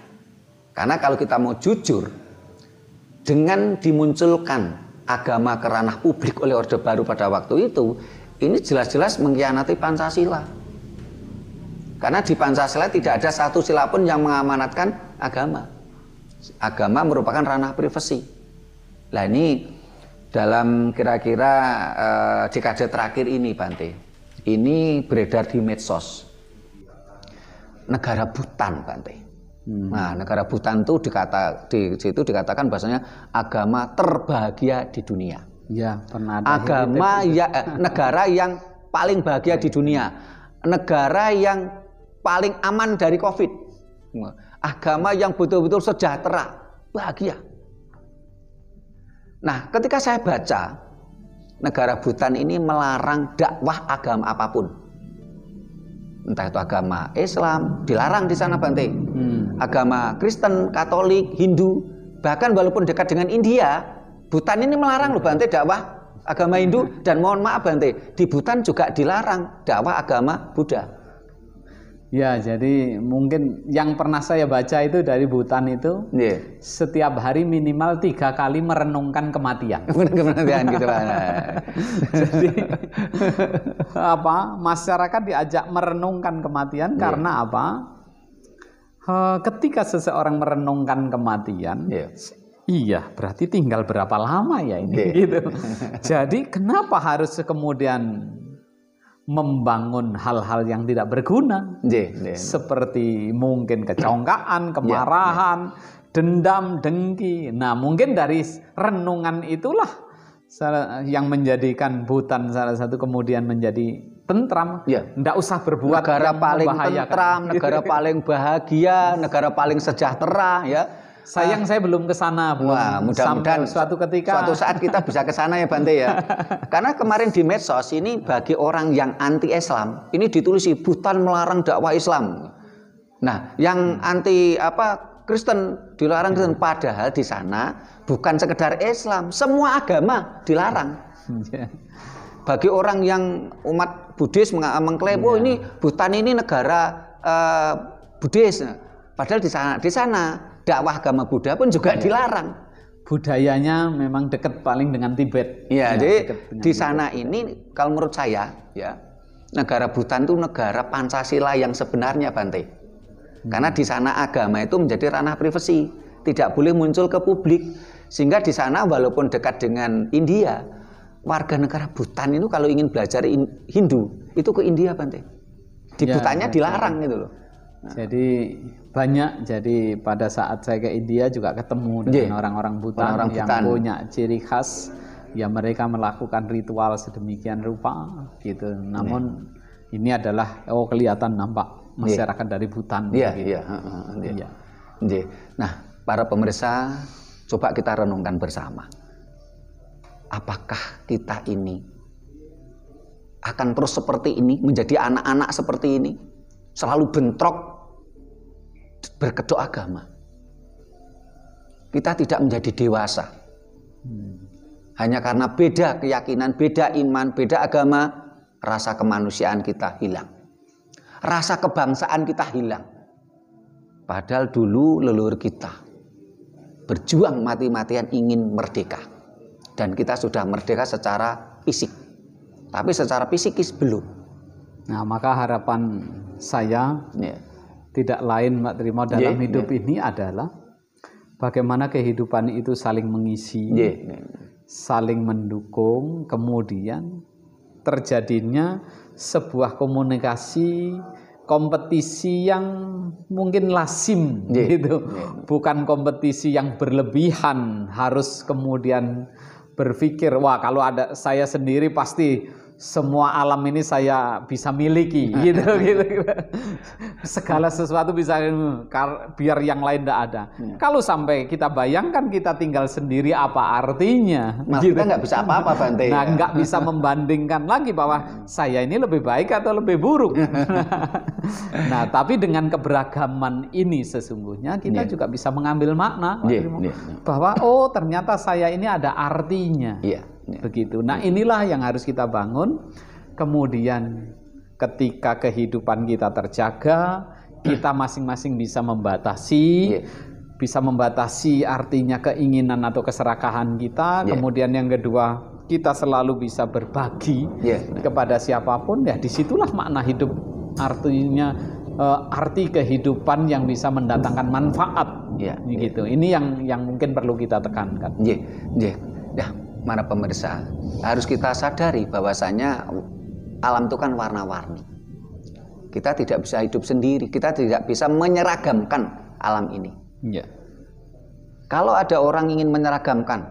Karena kalau kita mau jujur, dengan dimunculkan agama ke ranah publik oleh Orde Baru pada waktu itu, ini jelas-jelas mengkhianati Pancasila. Karena di Pancasila tidak ada satu sila pun yang mengamanatkan agama. Agama merupakan ranah privasi. Nah ini dalam kira-kira eh, dekade terakhir ini Bante, ini beredar di medsos. Negara Butan Bante. Hmm. Nah, negara Bhutan itu dikata di situ dikatakan bahasanya agama terbahagia di dunia. Ya, pernah ada agama ya eh, negara yang paling bahagia di dunia. Negara yang paling aman dari Covid. Agama yang betul-betul sejahtera, bahagia. Nah, ketika saya baca negara Bhutan ini melarang dakwah agama apapun. Entah itu agama Islam, dilarang di sana Bante agama Kristen, Katolik, Hindu, bahkan walaupun dekat dengan India, Butan ini melarang loh Bante dakwah agama Hindu dan mohon maaf Bante, di Butan juga dilarang dakwah agama Buddha. Ya, jadi mungkin yang pernah saya baca itu dari Butan itu yeah. setiap hari minimal tiga kali merenungkan kematian. kematian gitu kan. jadi apa masyarakat diajak merenungkan kematian yeah. karena apa? Eh, ketika seseorang merenungkan kematian, yes. Iya. iya berarti tinggal berapa lama ya ini yeah. gitu. Jadi kenapa harus kemudian membangun hal-hal yang tidak berguna, yeah, yeah. seperti mungkin kecongkaan, iya, kemarahan, yeah, yeah. dendam, dengki. Nah mungkin dari renungan itulah yang menjadikan Butan salah satu kemudian menjadi tentram, ya. ndak usah berbuat negara paling tentram, negara paling bahagia, negara paling sejahtera ya. Sayang uh, saya belum ke sana, Wah, mudah-mudahan suatu ketika suatu saat kita bisa ke sana ya Bante ya. Karena kemarin di medsos ini bagi orang yang anti Islam, ini ditulis Butan melarang dakwah Islam. Nah, yang hmm. anti apa Kristen dilarang Kristen hmm. padahal di sana bukan sekedar Islam, semua agama dilarang. Hmm. Ya bagi orang yang umat Buddhis mengklaim, oh iya. ini Bhutan ini negara uh, Buddhis, padahal di sana di sana dakwah agama Buddha pun juga dilarang budayanya memang dekat paling dengan Tibet. Iya, ya, jadi di sana Tibet. ini kalau menurut saya ya negara Bhutan itu negara Pancasila yang sebenarnya Bante. Hmm. Karena di sana agama itu menjadi ranah privasi, tidak boleh muncul ke publik. Sehingga di sana walaupun dekat dengan India, warga negara Bhutan itu kalau ingin belajar Hindu itu ke India Bante. Di ya, Bhutannya ya, dilarang gitu loh. Nah. Jadi banyak jadi pada saat saya ke India juga ketemu dengan orang-orang Bhutan orang yang punya ciri khas ya mereka melakukan ritual sedemikian rupa gitu. Namun yeah. ini adalah oh kelihatan nampak masyarakat yeah. dari Bhutan. Iya, gitu. iya, iya. Nah, para pemirsa coba kita renungkan bersama apakah kita ini akan terus seperti ini, menjadi anak-anak seperti ini, selalu bentrok, berkedok agama. Kita tidak menjadi dewasa. Hmm. Hanya karena beda keyakinan, beda iman, beda agama, rasa kemanusiaan kita hilang. Rasa kebangsaan kita hilang. Padahal dulu leluhur kita berjuang mati-matian ingin merdeka dan kita sudah merdeka secara fisik. Tapi secara fisikis belum. Nah, maka harapan saya yeah. tidak lain Mbak Terima dalam yeah, hidup yeah. ini adalah bagaimana kehidupan itu saling mengisi, yeah. Ya, ya. saling mendukung, kemudian terjadinya sebuah komunikasi kompetisi yang mungkin lasim yeah, gitu. Yeah. Bukan kompetisi yang berlebihan harus kemudian berpikir, wah kalau ada saya sendiri pasti semua alam ini saya bisa miliki gitu, gitu gitu segala sesuatu bisa biar yang lain tidak ada ya. kalau sampai kita bayangkan kita tinggal sendiri apa artinya Mas, gitu. kita nggak bisa apa-apa Bante nah nggak bisa membandingkan lagi bahwa iya. saya ini lebih baik atau lebih buruk iya. nah tapi dengan keberagaman ini sesungguhnya kita ya. juga bisa mengambil makna iya, bahwa oh ternyata saya ini ada artinya Ya. Begitu. Nah, inilah yang harus kita bangun. Kemudian ketika kehidupan kita terjaga, kita masing-masing bisa membatasi ya. bisa membatasi artinya keinginan atau keserakahan kita. Ya. Kemudian yang kedua, kita selalu bisa berbagi ya. kepada siapapun ya disitulah makna hidup artinya eh, arti kehidupan yang bisa mendatangkan manfaat Ya, gitu Ya. ini yang yang mungkin perlu kita tekankan Ya, ya. Ya para pemirsa, harus kita sadari bahwasanya alam itu kan warna-warni. Kita tidak bisa hidup sendiri, kita tidak bisa menyeragamkan alam ini. Ya. Kalau ada orang ingin menyeragamkan,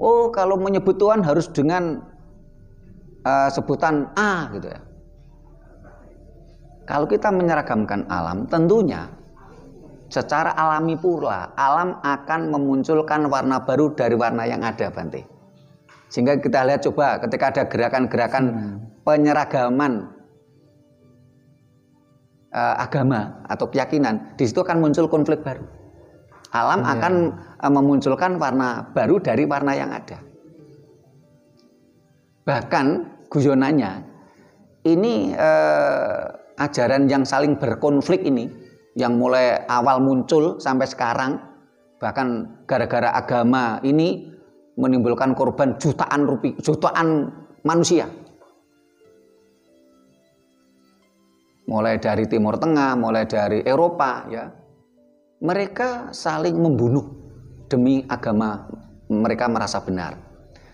oh kalau menyebut Tuhan harus dengan uh, sebutan A gitu ya. Kalau kita menyeragamkan alam, tentunya secara alami pula alam akan memunculkan warna baru dari warna yang ada Bante. Sehingga kita lihat coba ketika ada gerakan-gerakan hmm. penyeragaman uh, agama atau keyakinan, di situ akan muncul konflik baru. Alam hmm. akan uh, memunculkan warna baru dari warna yang ada. Bahkan guyonannya ini uh, ajaran yang saling berkonflik ini yang mulai awal muncul sampai sekarang bahkan gara-gara agama ini menimbulkan korban jutaan rupiah, jutaan manusia. Mulai dari Timur Tengah, mulai dari Eropa, ya, mereka saling membunuh demi agama mereka merasa benar.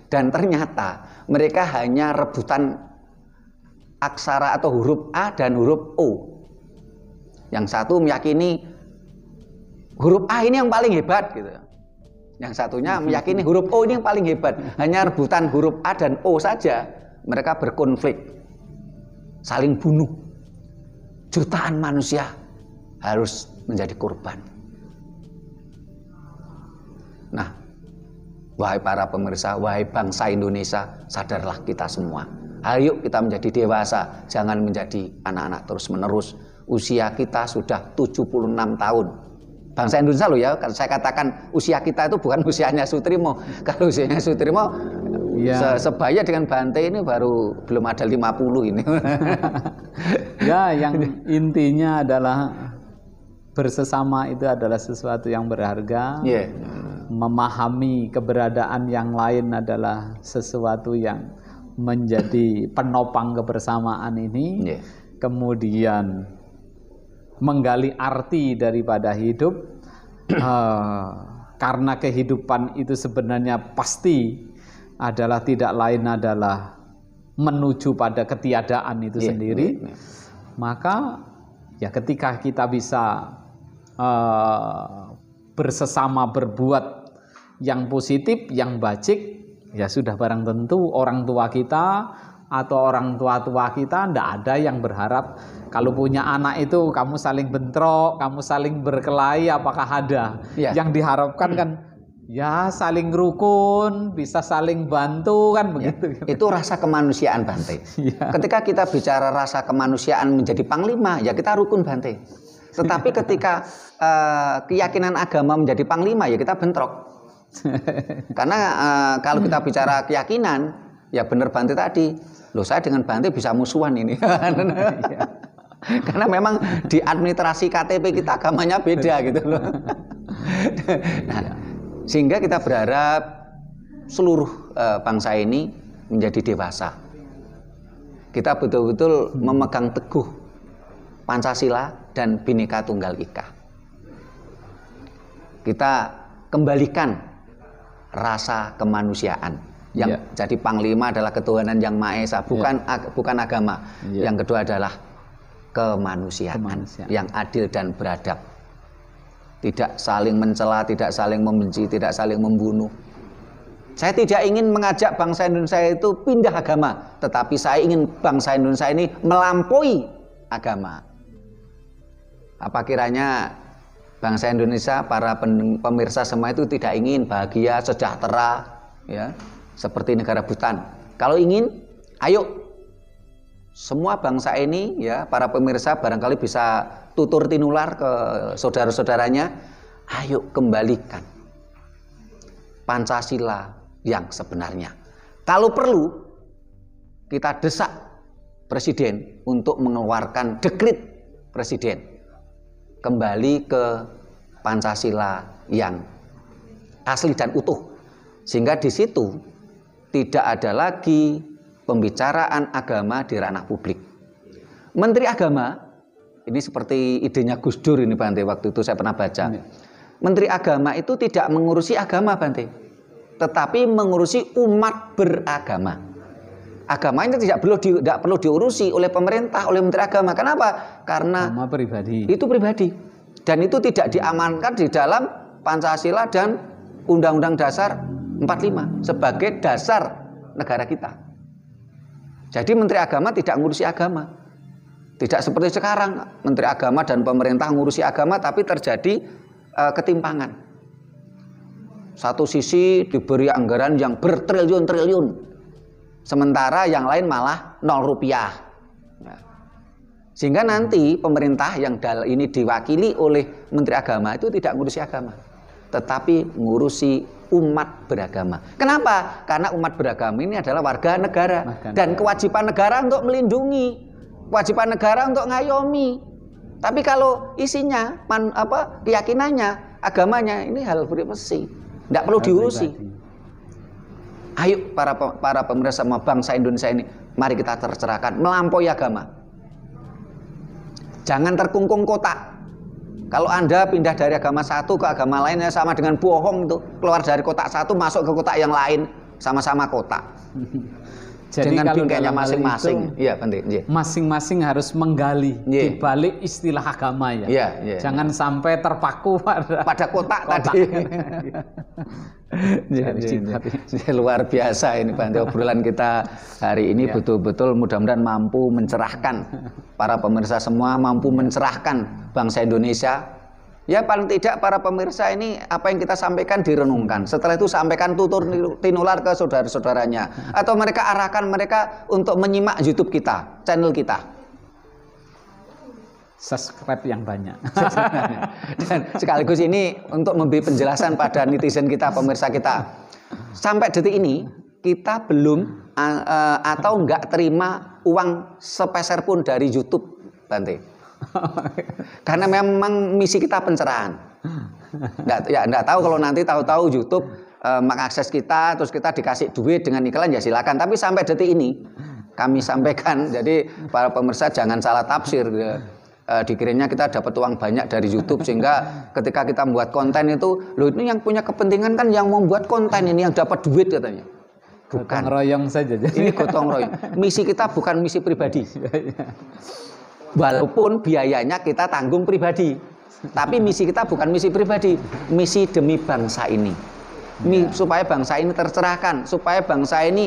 Dan ternyata mereka hanya rebutan aksara atau huruf A dan huruf O. Yang satu meyakini huruf A ini yang paling hebat gitu. Yang satunya hmm. meyakini huruf O ini yang paling hebat. Hanya rebutan huruf A dan O saja mereka berkonflik. Saling bunuh. Jutaan manusia harus menjadi korban. Nah, wahai para pemirsa, wahai bangsa Indonesia, sadarlah kita semua. Ayo kita menjadi dewasa, jangan menjadi anak-anak terus-menerus. Usia kita sudah 76 tahun bangsa Indonesia loh ya. Saya katakan usia kita itu bukan usianya Sutrimo. Kalau usianya Sutrimo ya. se sebaya dengan Bante ini baru belum ada 50 ini. ya, yang intinya adalah bersesama itu adalah sesuatu yang berharga. Yeah. Memahami keberadaan yang lain adalah sesuatu yang menjadi penopang kebersamaan ini. Yeah. Kemudian menggali arti daripada hidup uh, karena kehidupan itu sebenarnya pasti adalah tidak lain adalah menuju pada ketiadaan itu yeah, sendiri yeah, yeah. maka ya ketika kita bisa uh, bersesama berbuat yang positif yang bajik ya sudah barang tentu orang tua kita atau orang tua-tua kita tidak ada yang berharap kalau punya anak itu kamu saling bentrok, kamu saling berkelahi apakah ada. Ya. Yang diharapkan kan ya saling rukun, bisa saling bantu kan iya. begitu. Ya. Itu rasa kemanusiaan Bante. Ya. Ketika kita bicara rasa kemanusiaan menjadi panglima, ya kita rukun Bante. Tetapi iya. ketika uh, keyakinan agama menjadi panglima ya kita bentrok. Karena uh, kalau kita bicara keyakinan ya benar Bante tadi. Loh saya dengan Bante bisa musuhan ini. Karena memang di administrasi KTP kita agamanya beda gitu loh. nah, sehingga kita berharap seluruh eh, bangsa ini menjadi dewasa. Kita betul-betul hmm. memegang teguh Pancasila dan Bhinneka Tunggal Ika. Kita kembalikan rasa kemanusiaan yang yeah. jadi panglima adalah ketuhanan yang maha esa, iya. bukan yeah. ag bukan agama. Yeah. Yang kedua adalah kemanusiaan, kemanusiaan yang adil dan beradab. Tidak saling mencela, tidak saling membenci, tidak saling membunuh. Saya tidak ingin mengajak bangsa Indonesia itu pindah agama, tetapi saya ingin bangsa Indonesia ini melampaui agama. Apa kiranya bangsa Indonesia, para pemirsa semua itu tidak ingin bahagia, sejahtera, ya seperti negara Bhutan. Kalau ingin, ayo semua bangsa ini ya para pemirsa barangkali bisa tutur tinular ke saudara-saudaranya, ayo kembalikan Pancasila yang sebenarnya. Kalau perlu kita desak presiden untuk mengeluarkan dekrit presiden kembali ke Pancasila yang asli dan utuh. Sehingga di situ tidak ada lagi pembicaraan agama di ranah publik. Menteri Agama, ini seperti idenya Gus Dur ini Bante, waktu itu saya pernah baca. Iya. Menteri Agama itu tidak mengurusi agama Bante, tetapi mengurusi umat beragama. Agama ini tidak perlu di, tidak perlu diurusi oleh pemerintah, oleh Menteri Agama. Kenapa? Karena agama pribadi. Itu pribadi. Dan itu tidak diamankan di dalam Pancasila dan Undang-Undang Dasar 45 sebagai dasar negara kita. Jadi Menteri Agama tidak ngurusi agama. Tidak seperti sekarang Menteri Agama dan pemerintah ngurusi agama tapi terjadi uh, ketimpangan. Satu sisi diberi anggaran yang bertriliun-triliun. Sementara yang lain malah nol rupiah. Nah, sehingga nanti pemerintah yang ini diwakili oleh Menteri Agama itu tidak ngurusi agama tetapi ngurusi umat beragama. Kenapa? Karena umat beragama ini adalah warga negara dan kewajiban negara untuk melindungi, kewajiban negara untuk ngayomi. Tapi kalau isinya, man, apa keyakinannya, agamanya ini hal privasi, tidak perlu diurusi. Ayo para para pemirsa sama bangsa Indonesia ini, mari kita tercerahkan, melampaui agama. Jangan terkungkung kotak, kalau Anda pindah dari agama satu ke agama lain ya sama dengan bohong itu. Keluar dari kotak satu masuk ke kotak yang lain, sama-sama kotak. Jadi dengan bingkainya masing-masing. Iya, penting. Iya. Masing-masing harus menggali yeah. di balik istilah agama ya. Yeah, yeah, iya. Jangan yeah. sampai terpaku pada pada kotak, kotak tadi. Jadi Luar biasa ini Bante obrolan kita hari ini iya. betul-betul mudah-mudahan mampu mencerahkan para pemirsa semua, mampu mencerahkan bangsa Indonesia Ya paling tidak para pemirsa ini apa yang kita sampaikan direnungkan. Setelah itu sampaikan tutur tinular ke saudara-saudaranya atau mereka arahkan mereka untuk menyimak YouTube kita, channel kita. Subscribe yang banyak. Dan sekaligus ini untuk memberi penjelasan pada netizen kita, pemirsa kita. Sampai detik ini kita belum eh, eh, atau nggak terima uang sepeser pun dari YouTube, Bante. Karena memang misi kita pencerahan. Nggak, ya nggak tahu kalau nanti tahu-tahu YouTube uh, mengakses kita, terus kita dikasih duit dengan iklan ya silakan. Tapi sampai detik ini kami sampaikan, jadi para pemirsa jangan salah tafsir. ya. Eh, kita dapat uang banyak dari YouTube sehingga ketika kita membuat konten itu, loh ini yang punya kepentingan kan yang membuat konten ini yang dapat duit katanya. Bukan. Gotong royong saja. Jadi. Ini gotong royong. Misi kita bukan misi pribadi. Iya, iya. Walaupun biayanya kita tanggung pribadi. Tapi misi kita bukan misi pribadi, misi demi bangsa ini. Mi, ya. Supaya bangsa ini tercerahkan, supaya bangsa ini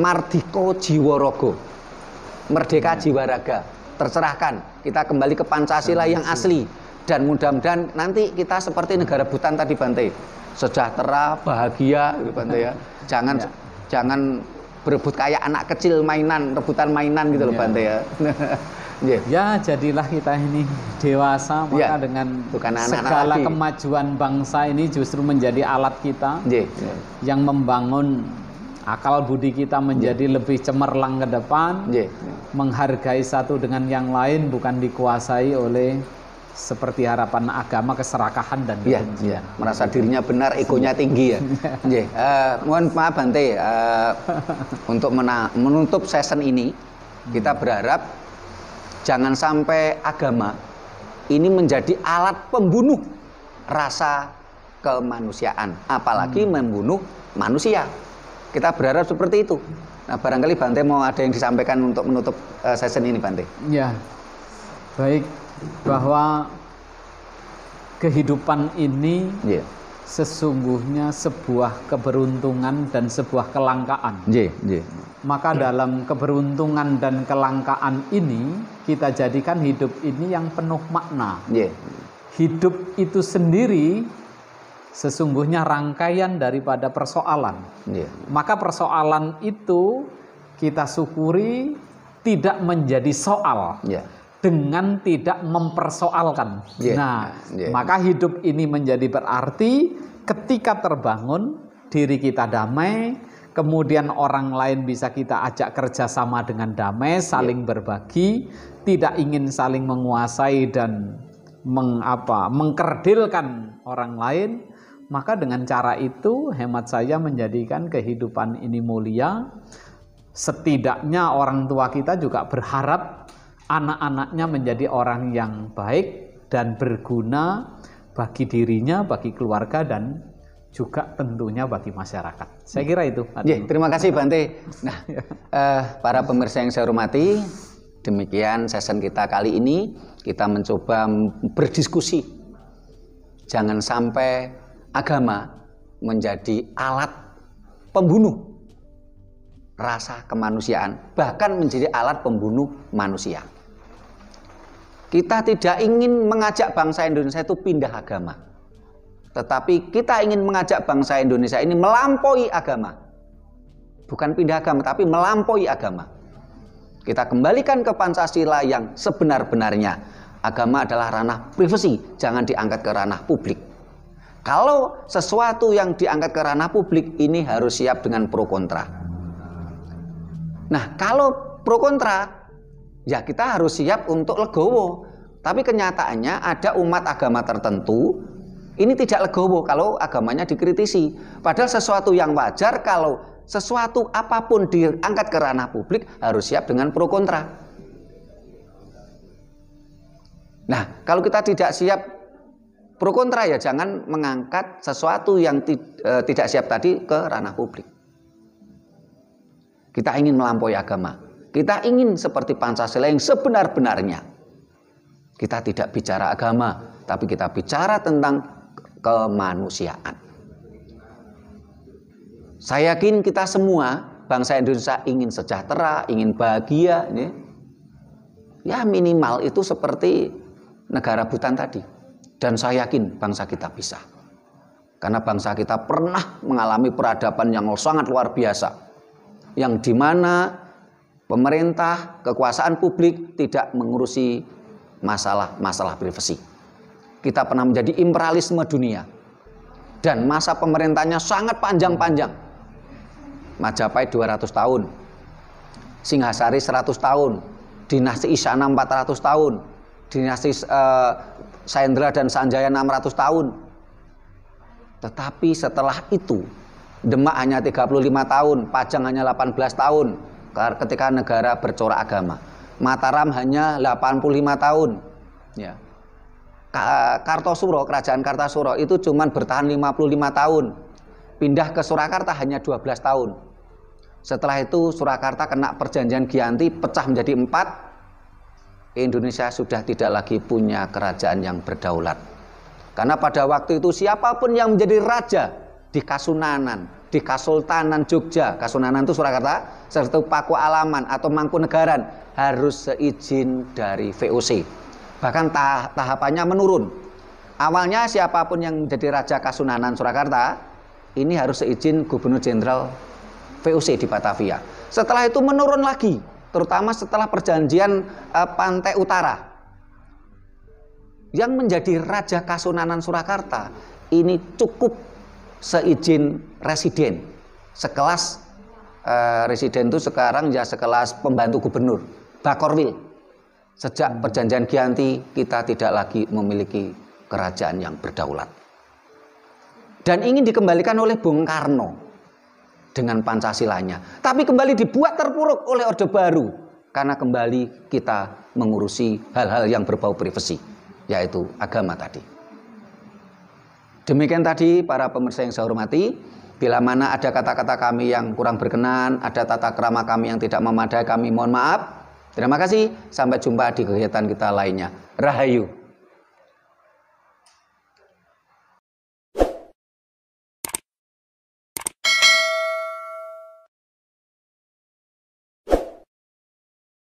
mardiko jiworogo. Merdeka ya. jiwa raga, tercerahkan. Kita kembali ke Pancasila iya, yang iya. asli dan mudah-mudahan nanti kita seperti negara Butan tadi Bante. Sejahtera, bahagia gitu Bante ya. Jangan ya. jangan berebut kayak anak kecil mainan, rebutan mainan gitu loh ya. Bante ya. yeah. ya jadilah kita ini dewasa maka yeah. dengan Bukan anak -anak segala lagi. kemajuan bangsa ini justru menjadi alat kita yeah. yang membangun akal budi kita menjadi yeah. lebih cemerlang ke depan, yeah. menghargai satu dengan yang lain bukan dikuasai oleh seperti harapan agama keserakahan dan yeah, iya, yeah. merasa dirinya benar, egonya iya. tinggi ya. yeah. Iya. uh, mohon maaf Bante, uh, untuk menutup season ini kita hmm. berharap Jangan sampai agama ini menjadi alat pembunuh rasa kemanusiaan, apalagi hmm. membunuh manusia. Kita berharap seperti itu. Nah, barangkali Bante mau ada yang disampaikan untuk menutup uh, session ini, Bante. Ya, baik bahwa kehidupan ini yeah sesungguhnya sebuah keberuntungan dan sebuah kelangkaan. Maka dalam keberuntungan dan kelangkaan ini kita jadikan hidup ini yang penuh makna. Hidup itu sendiri sesungguhnya rangkaian daripada persoalan. Maka persoalan itu kita syukuri tidak menjadi soal. Yeah dengan tidak mempersoalkan. Yeah. Nah, yeah. maka hidup ini menjadi berarti ketika terbangun diri kita damai, kemudian orang lain bisa kita ajak kerjasama dengan damai, saling yeah. berbagi, tidak ingin saling menguasai dan mengapa mengkerdilkan orang lain. Maka dengan cara itu hemat saya menjadikan kehidupan ini mulia. Setidaknya orang tua kita juga berharap anak-anaknya menjadi orang yang baik dan berguna bagi dirinya, bagi keluarga dan juga tentunya bagi masyarakat. Saya ya. kira itu. Ya, terima kasih Bante. Nah, eh, para pemirsa yang saya hormati, demikian session kita kali ini kita mencoba berdiskusi. Jangan sampai agama menjadi alat pembunuh rasa kemanusiaan, bahkan menjadi alat pembunuh manusia. Kita tidak ingin mengajak bangsa Indonesia itu pindah agama. Tetapi kita ingin mengajak bangsa Indonesia ini melampaui agama. Bukan pindah agama, tapi melampaui agama. Kita kembalikan ke Pancasila yang sebenar-benarnya. Agama adalah ranah privasi, jangan diangkat ke ranah publik. Kalau sesuatu yang diangkat ke ranah publik ini harus siap dengan pro kontra. Nah, kalau pro kontra ya kita harus siap untuk legowo. Tapi kenyataannya ada umat agama tertentu ini tidak legowo kalau agamanya dikritisi. Padahal sesuatu yang wajar kalau sesuatu apapun diangkat ke ranah publik harus siap dengan pro kontra. Nah, kalau kita tidak siap pro kontra ya jangan mengangkat sesuatu yang e, tidak siap tadi ke ranah publik. Kita ingin melampaui agama. Kita ingin seperti Pancasila yang sebenar-benarnya. Kita tidak bicara agama, tapi kita bicara tentang kemanusiaan. Saya yakin kita semua bangsa Indonesia ingin sejahtera, ingin bahagia, ya, ya minimal itu seperti negara Butan tadi. Dan saya yakin bangsa kita bisa. Karena bangsa kita pernah mengalami peradaban yang sangat luar biasa. Yang dimana pemerintah, kekuasaan publik tidak mengurusi masalah-masalah privasi. Kita pernah menjadi imperialisme dunia dan masa pemerintahnya sangat panjang-panjang. Majapahit 200 tahun, Singhasari 100 tahun, dinasti Isyana 400 tahun, dinasti eh, Saindra dan Sanjaya 600 tahun. Tetapi setelah itu Demak hanya 35 tahun, Pajang hanya 18 tahun, ketika negara bercorak agama. Mataram hanya 85 tahun. Ya. Kartosuro, kerajaan Kartasuro itu cuma bertahan 55 tahun. Pindah ke Surakarta hanya 12 tahun. Setelah itu Surakarta kena perjanjian Giyanti pecah menjadi empat. Indonesia sudah tidak lagi punya kerajaan yang berdaulat. Karena pada waktu itu siapapun yang menjadi raja di Kasunanan, di Kasultanan Jogja, Kasunanan itu Surakarta, serta Paku Alaman atau Mangkunegaran harus seizin dari VOC. Bahkan tah tahapannya menurun. Awalnya siapapun yang jadi Raja Kasunanan Surakarta, ini harus seizin Gubernur Jenderal VOC di Batavia. Setelah itu menurun lagi, terutama setelah perjanjian eh, Pantai Utara. Yang menjadi Raja Kasunanan Surakarta ini cukup seizin residen. Sekelas uh, eh, residen itu sekarang ya sekelas pembantu gubernur, Bakorwil. Sejak perjanjian Gianti kita tidak lagi memiliki kerajaan yang berdaulat. Dan ingin dikembalikan oleh Bung Karno dengan Pancasilanya. Tapi kembali dibuat terpuruk oleh Orde Baru karena kembali kita mengurusi hal-hal yang berbau privasi, yaitu agama tadi. Demikian tadi para pemirsa yang saya hormati, bila mana ada kata-kata kami yang kurang berkenan, ada tata kerama kami yang tidak memadai, kami mohon maaf. Terima kasih, sampai jumpa di kegiatan kita lainnya. Rahayu.